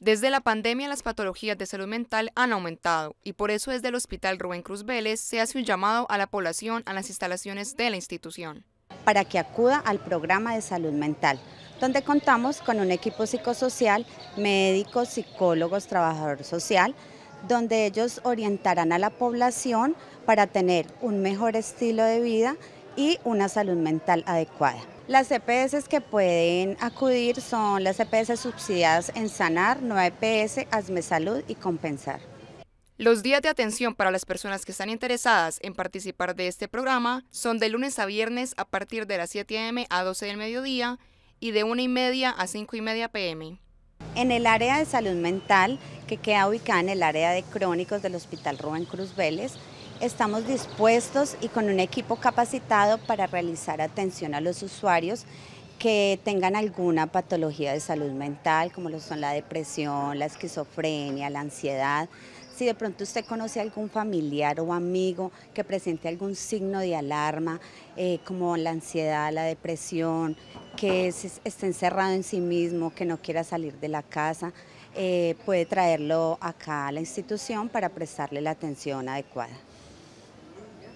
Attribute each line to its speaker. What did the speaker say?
Speaker 1: Desde la pandemia las patologías de salud mental han aumentado y por eso desde el Hospital Rubén Cruz Vélez se hace un llamado a la población a las instalaciones de la institución.
Speaker 2: Para que acuda al programa de salud mental, donde contamos con un equipo psicosocial, médicos, psicólogos, trabajador social, donde ellos orientarán a la población para tener un mejor estilo de vida y una salud mental adecuada. Las EPS que pueden acudir son las EPS subsidiadas en Sanar, Nueva EPS, Hazme Salud y Compensar.
Speaker 1: Los días de atención para las personas que están interesadas en participar de este programa son de lunes a viernes a partir de las 7 a.m. a 12 del mediodía y de 1 y media a 5 y media p.m. En el área
Speaker 2: de salud mental, que queda ubicada en el área de crónicos del Hospital Rubén Cruz Vélez, estamos dispuestos y con un equipo capacitado para realizar atención a los usuarios que tengan alguna patología de salud mental, como lo son la depresión, la esquizofrenia, la ansiedad. Si de pronto usted conoce a algún familiar o amigo que presente algún signo de alarma, eh, como la ansiedad, la depresión, que esté encerrado en sí mismo, que no quiera salir de la casa, eh, puede traerlo acá a la institución para prestarle la atención adecuada.